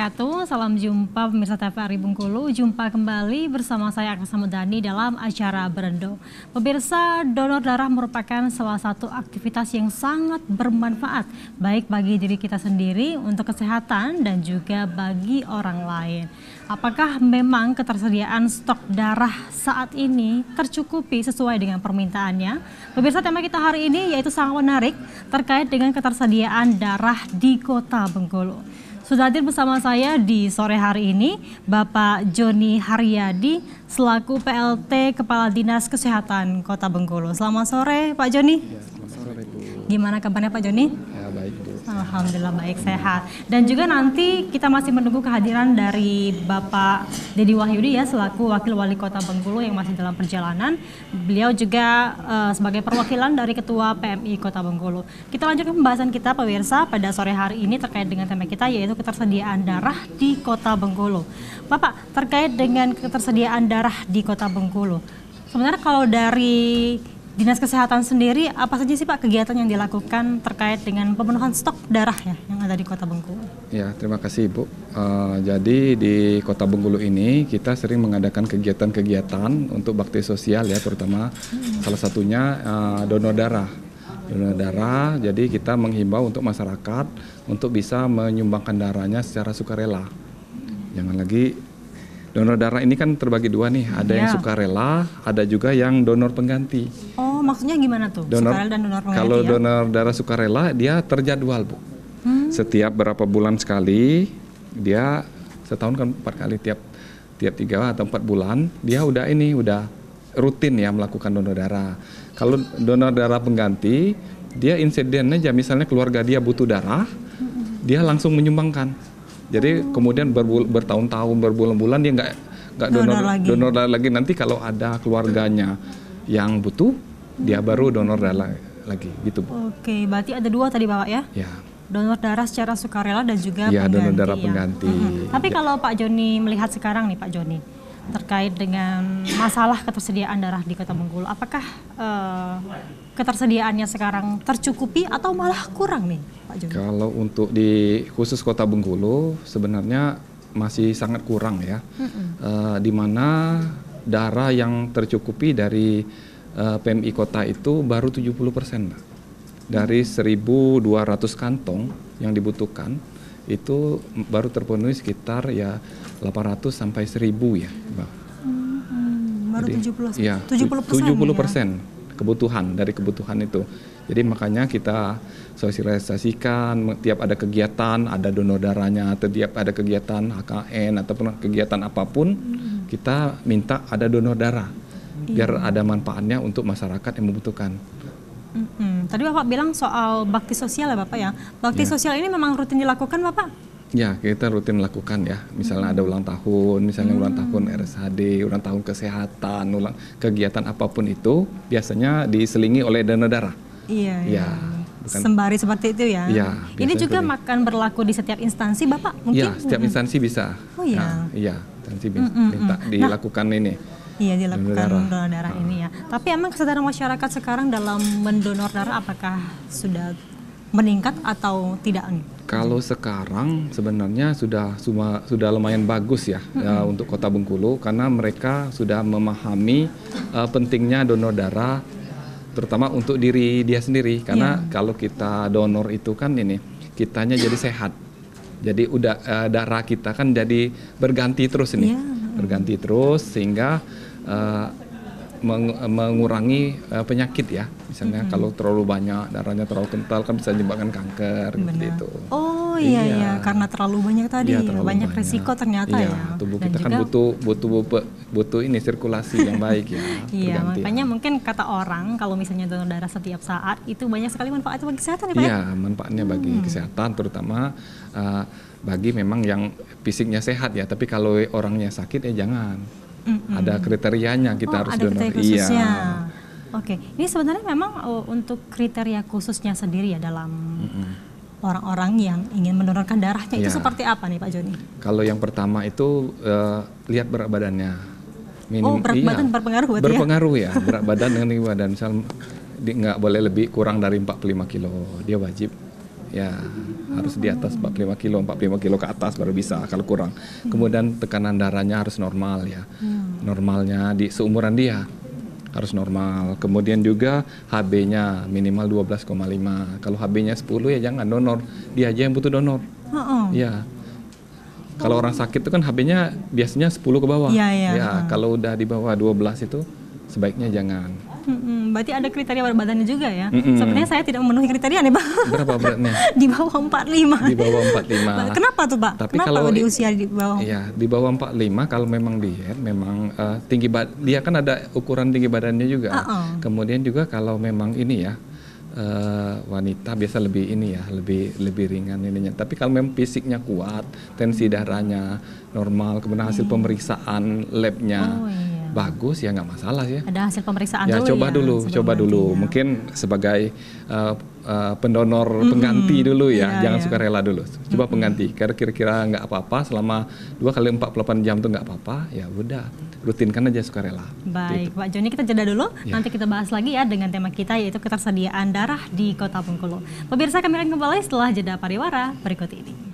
wabarakatuh. Salam jumpa pemirsa TVRI Bengkulu. Jumpa kembali bersama saya Aksa Mudani dalam acara Berendo. Pemirsa, donor darah merupakan salah satu aktivitas yang sangat bermanfaat baik bagi diri kita sendiri untuk kesehatan dan juga bagi orang lain. Apakah memang ketersediaan stok darah saat ini tercukupi sesuai dengan permintaannya? Pemirsa tema kita hari ini yaitu sangat menarik terkait dengan ketersediaan darah di Kota Bengkulu. Sudah hadir bersama saya di sore hari ini Bapak Joni Haryadi selaku PLT Kepala Dinas Kesehatan Kota Bengkulu. Selamat sore Pak Joni. Ya, selamat sore Bu. Gimana kabarnya Pak Joni? Alhamdulillah baik sehat. Dan juga nanti kita masih menunggu kehadiran dari Bapak Dedi Wahyudi ya selaku Wakil Wali Kota Bengkulu yang masih dalam perjalanan. Beliau juga uh, sebagai perwakilan dari Ketua PMI Kota Bengkulu. Kita lanjutkan pembahasan kita pemirsa pada sore hari ini terkait dengan tema kita yaitu ketersediaan darah di Kota Bengkulu. Bapak, terkait dengan ketersediaan darah di Kota Bengkulu. Sebenarnya kalau dari Dinas Kesehatan sendiri apa saja sih Pak kegiatan yang dilakukan terkait dengan pemenuhan stok darah ya yang ada di Kota Bengkulu? Ya, terima kasih Ibu. Uh, eh, jadi di Kota Bengkulu ini kita sering mengadakan kegiatan-kegiatan untuk bakti sosial ya terutama hmm. salah satunya uh, donor darah donor darah. Jadi kita menghimbau untuk masyarakat untuk bisa menyumbangkan darahnya secara sukarela. Jangan lagi donor darah ini kan terbagi dua nih, ada yeah. yang ya. sukarela, ada juga yang donor pengganti. Oh. Oh, maksudnya gimana tuh? Donor, sukarela dan donor Kalau ya? donor darah sukarela dia terjadwal, Bu. Hmm. Setiap berapa bulan sekali dia setahun kan empat kali tiap tiap tiga atau empat bulan dia udah ini udah rutin ya melakukan donor darah. Kalau donor darah pengganti dia insidennya aja misalnya keluarga dia butuh darah hmm. dia langsung menyumbangkan. Jadi oh. kemudian bertahun-tahun berbulan-bulan dia nggak nggak donor donor lagi. donor lagi nanti kalau ada keluarganya yang butuh dia baru donor darah lagi gitu Bu. Oke, berarti ada dua tadi Bapak ya? Ya. Donor darah secara sukarela dan juga ya, pengganti. donor darah ya. pengganti. Mm -hmm. Tapi ya. kalau Pak Joni melihat sekarang nih Pak Joni terkait dengan masalah ketersediaan darah di Kota Bengkulu, apakah uh, ketersediaannya sekarang tercukupi atau malah kurang nih Pak Joni? Kalau untuk di khusus Kota Bengkulu sebenarnya masih sangat kurang ya, mm -hmm. uh, di mana darah yang tercukupi dari Eh, PMI kota itu baru 70 persen dari 1.200 kantong yang dibutuhkan itu baru terpenuhi sekitar ya 800 sampai 1.000 ya. Hmm, baru Jadi, 70 ya, 70 persen. ya? kebutuhan dari kebutuhan itu. Jadi makanya kita sosialisasikan tiap ada kegiatan, ada donor darahnya, atau tiap ada kegiatan HKN ataupun kegiatan apapun, hmm. kita minta ada donor darah Iya. biar iya. ada manfaatnya untuk masyarakat yang membutuhkan. Mm-hmm. Tadi Bapak bilang soal bakti sosial ya Bapak ya. Bakti yeah. sosial ini memang rutin dilakukan Bapak? Ya, kita rutin lakukan ya. Misalnya hmm. ada ulang tahun, misalnya hmm. ulang tahun RSHD, ulang tahun kesehatan, ulang kegiatan apapun itu biasanya diselingi oleh dana darah. Iya. Ya. ya. Bukan. Sembari seperti itu ya. Iya. Ini juga itu. Ya. makan berlaku di setiap instansi, Bapak? Mungkin. Ya, setiap instansi bisa. Oh iya. Nah, iya, instansi bisa mm -mm. minta nah, dilakukan nah, ini Iya dilakukan donor darah, donor darah ini ya. Hmm. Tapi emang kesadaran masyarakat sekarang dalam mendonor darah apakah sudah meningkat atau tidak Kalau sekarang sebenarnya sudah sudah lumayan bagus ya, mm -hmm. ya untuk Kota Bengkulu karena mereka sudah memahami uh, pentingnya donor darah terutama untuk diri dia sendiri karena yeah. kalau kita donor itu kan ini kitanya jadi sehat. Jadi udah uh, darah kita kan jadi berganti terus ini. Yeah. Berganti terus sehingga Eh, meng mengurangi uh, penyakit ya. Misalnya mm -hmm. kalau terlalu banyak darahnya terlalu kental kan bisa menyebabkan kanker gitu. Benar. gitu. Itu. Oh iya, iya iya karena terlalu banyak tadi ya, terlalu banyak, banyak resiko ternyata iya, ya. Tubuh Dan kita kan juga, kan butuh butuh butuh ini sirkulasi yang baik ya. Iya makanya mungkin kata orang kalau misalnya donor darah setiap saat itu banyak sekali manfaatnya bagi kesehatan ya Pak. Ya? Iya manfaatnya hmm. bagi kesehatan terutama uh, bagi memang yang fisiknya sehat ya tapi kalau orangnya sakit ya jangan hmm Ada kriterianya kita oh, harus ada donor. Ya? Iya. Oke, okay. ini sebenarnya memang oh, untuk kriteria khususnya sendiri ya dalam mm-hmm. orang-orang yang ingin mendonorkan darahnya yeah. itu iya. seperti apa nih Pak Joni? Kalau yang pertama itu uh, lihat berat badannya. Minim, oh, berat iya, badan berpengaruh berarti ya? berpengaruh ya? ya, berat badan dengan tinggi badan. Misal nggak boleh lebih kurang dari 45 kilo, dia wajib ya harus di atas 45 kilo 45 kilo ke atas baru bisa kalau kurang kemudian tekanan darahnya harus normal ya hmm. normalnya di seumuran dia harus normal kemudian juga HB-nya minimal 12,5 kalau HB-nya 10 ya jangan donor dia aja yang butuh donor uh -uh. ya kalau orang sakit itu kan HB-nya biasanya 10 ke bawah. Ya, ya. ya kalau udah di bawah 12 itu sebaiknya jangan. Hmm, berarti ada kriteria berat badannya juga ya. Hmm. Sepertinya saya tidak memenuhi kriteria nih, Pak. Berapa beratnya? di bawah 45. Di bawah 45. Kenapa tuh, Pak? Tapi Kenapa kalau di usia di bawah? Iya, di bawah 45 kalau memang diet memang uh, tinggi dia kan ada ukuran tinggi badannya juga. Uh -uh. Kemudian juga kalau memang ini ya Uh, wanita biasa lebih ini ya lebih lebih ringan ininya tapi kalau memang fisiknya kuat tensi darahnya normal kemudian hasil hmm. pemeriksaan labnya oh, iya bagus ya nggak masalah ya. Ada hasil pemeriksaan ya, dulu. Coba ya, dulu, coba dulu. Ya. Mungkin sebagai uh, uh, pendonor -hmm. pengganti dulu ya, yeah, jangan yeah. suka rela dulu. Coba -hmm. pengganti. Karena kira-kira nggak apa-apa selama dua kali empat 48 jam tuh nggak apa-apa, ya udah rutinkan aja suka rela. Baik, gitu. Pak Joni kita jeda dulu. Ya. Nanti kita bahas lagi ya dengan tema kita yaitu ketersediaan darah di Kota Bengkulu. Pemirsa kami akan kembali setelah jeda pariwara berikut ini.